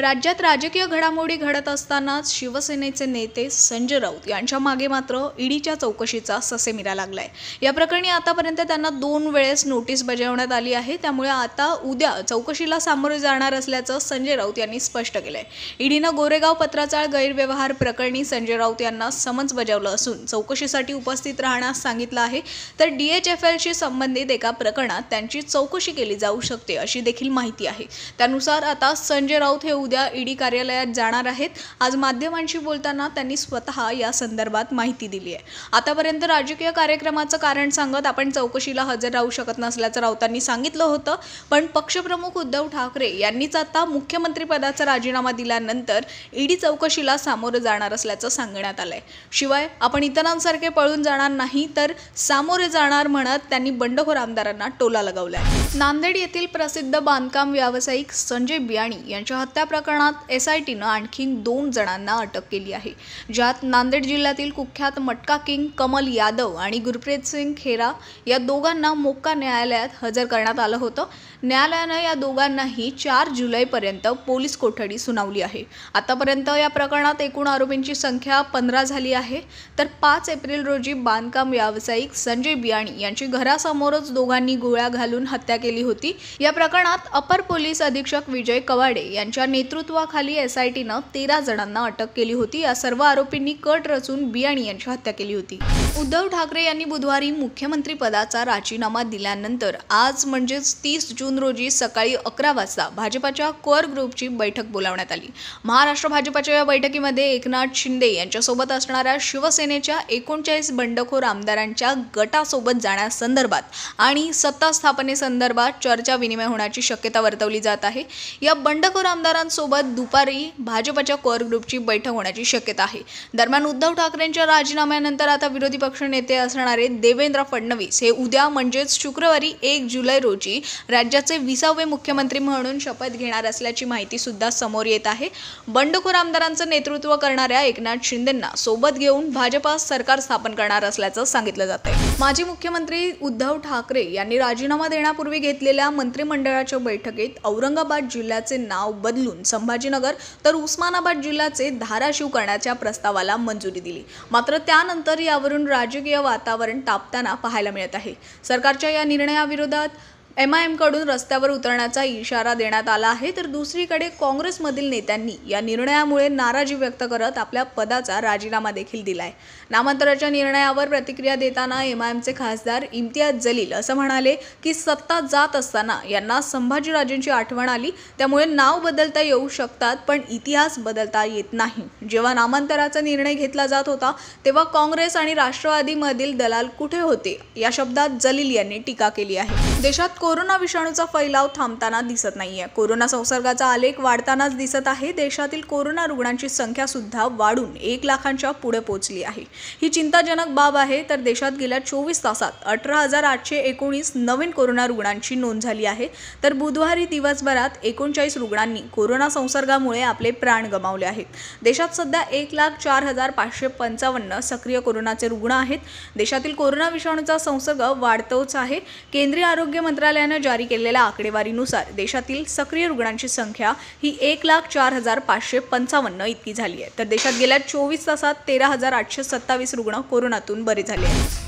राज्यात राजकीय घडामोडी घडत असतानाच शिवसेनेचे नेते संजय राऊत यांच्या मागे मात्र ईडीच्या चौकशीचा ससेमिरा लागलाय या प्रकरणी आतापर्यंत त्यांना दोन वेळेस नोटीस बजावण्यात आली आहे त्यामुळे आता उद्या चौकशीला सामोरे जाणार असल्याचं संजय राऊत यांनी स्पष्ट केलंय ईडीनं गोरेगाव पत्राचाळ गैरव्यवहार प्रकरणी संजय राऊत यांना समन्स बजावलं असून चौकशीसाठी उपस्थित राहण्यास सांगितलं आहे तर डीएचएफएलशी संबंधित एका प्रकरणात त्यांची चौकशी केली जाऊ शकते अशी देखील माहिती आहे त्यानुसार आता संजय राऊत हे उद्या ईडी कार्यालयात जाणार आहेत आज माध्यमांशी बोलताना त्यांनी स्वतः या संदर्भात माहिती दिली आहे आतापर्यंत राजकीय कार्यक्रमाचं कारण सांगत आपण चौकशीला हजर राहू शकत नसल्याचं राऊतांनी सांगितलं होतं पण पक्षप्रमुख उद्धव ठाकरे यांनीच आता मुख्यमंत्रीपदाचा राजीनामा दिल्यानंतर ईडी चौकशीला सामोरं जाणार असल्याचं सांगण्यात आलंय शिवाय आपण इतरांसारखे पळून जाणार नाही तर सामोरे जाणार म्हणत त्यांनी बंडखोर आमदारांना टोला लगावलाय नांदेड येथील प्रसिद्ध बांधकाम व्यावसायिक संजय बियाणी यांच्या हत्या प्रकरणात एस आय टीनं आणखी दोन जणांना अटक केली आहे ज्यात नांदेड जिल्ह्यातील कुख्यात मटका किंग कमल यादव आणि गुरप्रीत सिंग खेरा या दोघांना मोक्का न्यायालयात हजर करण्यात आलं होतं न्यायालयानं या दोघांनाही चार जुलैपर्यंत पोलीस कोठडी सुनावली आहे आतापर्यंत या प्रकरणात एकूण आरोपींची संख्या पंधरा झाली आहे तर पाच एप्रिल रोजी बांधकाम व्यावसायिक संजय बियाणी यांची घरासमोरच दोघांनी गोळ्या घालून हत्या केली होती या प्रकरणात अपर पोलीस अधीक्षक विजय कवाडे यांच्या नेतृत्वाखाली एस आय न तेरा जणांना अटक केली होती या सर्व आरोपींनी कट रचून बियाणी यांची हत्या केली होती उद्धव ठाकरे यांनी बुधवारी पदाचा राजीनामा दिल्यानंतर आज म्हणजेच तीस जून रोजी सकाळी अकरा वाजता भाजपाच्या कोअर ग्रुपची बैठक बोलावण्यात आली महाराष्ट्र भाजपाच्या या बैठकीमध्ये एकनाथ शिंदे यांच्यासोबत असणाऱ्या शिवसेनेच्या एकोणचाळीस बंडखोर आमदारांच्या गटासोबत जाण्यासंदर्भात आणि सत्ता स्थापनेसंदर्भात संदर्भात चर्चा विनिमय होण्याची शक्यता वर्तवली जात आहे या बंडखोर आमदारांसोबत दुपारी भाजपच्या कोअर ग्रुपची बैठक होण्याची शक्यता आहे दरम्यान उद्धव ठाकरेंच्या राजीनाम्यानंतर आता विरोधी पक्ष नेते असणारे देवेंद्र फडणवीस हे उद्या म्हणजेच शुक्रवारी एक जुलै रोजी राज्याचे विसावे मुख्यमंत्री म्हणून शपथ घेणार असल्याची माहिती सुद्धा समोर येत आहे बंडखोर आमदारांचं नेतृत्व करणाऱ्या एकनाथ शिंदेंना सोबत घेऊन भाजपा सरकार स्थापन करणार असल्याचं सांगितलं जात आहे माजी मुख्यमंत्री उद्धव ठाकरे यांनी राजीनामा देण्यापूर्वी घेतलेल्या मंत्रिमंडळाच्या बैठकीत औरंगाबाद जिल्ह्याचे नाव बदलून संभाजीनगर तर उस्मानाबाद जिल्ह्याचे धाराशिव करण्याच्या प्रस्तावाला मंजुरी दिली मात्र त्यानंतर यावरून राजकीय वातावरण तापताना पाहायला मिळत आहे सरकारच्या या निर्णयाविरोधात एम आय एमकडून रस्त्यावर उतरण्याचा इशारा देण्यात आला आहे तर दुसरीकडे काँग्रेसमधील नेत्यांनी या निर्णयामुळे नाराजी व्यक्त करत आपल्या पदाचा राजीनामा देखील दिला आहे नामांतराच्या निर्णयावर प्रतिक्रिया देताना एम आय एमचे खासदार इम्तियाज जलील असं म्हणाले की सत्ता जात असताना यांना संभाजीराजेंची आठवण आली त्यामुळे नाव बदलता येऊ शकतात पण इतिहास बदलता येत नाही जेव्हा नामांतराचा निर्णय घेतला जात होता तेव्हा काँग्रेस आणि राष्ट्रवादीमधील दलाल कुठे होते या शब्दात जलील यांनी टीका केली आहे देशात कोरोना विषाणूचा फैलाव थांबताना दिसत नाहीये कोरोना संसर्गाचा आलेख वाढतानाच दिसत आहे देशातील कोरोना रुग्णांची संख्या सुद्धा वाढून एक लाखांच्या पुढे पोहोचली आहे ही चिंताजनक बाब आहे तर देशात गेल्या चोवीस तासात अठरा हजार आठशे एकोणीस नवीन कोरोना रुग्णांची नोंद झाली आहे तर बुधवारी दिवसभरात एकोणचाळीस रुग्णांनी कोरोना संसर्गामुळे आपले प्राण गमावले आहेत देशात सध्या एक लाख चार हजार पाचशे पंचावन्न सक्रिय कोरोनाचे रुग्ण आहेत देशातील कोरोना विषाणूचा संसर्ग वाढतोच आहे केंद्रीय आरोग्य मंत्रालय मंत्रालयानं जारी केलेल्या आकडेवारीनुसार देशातील सक्रिय रुग्णांची संख्या ही एक लाख चार हजार पाचशे पंचावन्न इतकी झाली आहे तर देशात गेल्या चोवीस तासात तेरा हजार आठशे सत्तावीस रुग्ण कोरोनातून बरे झाले आहेत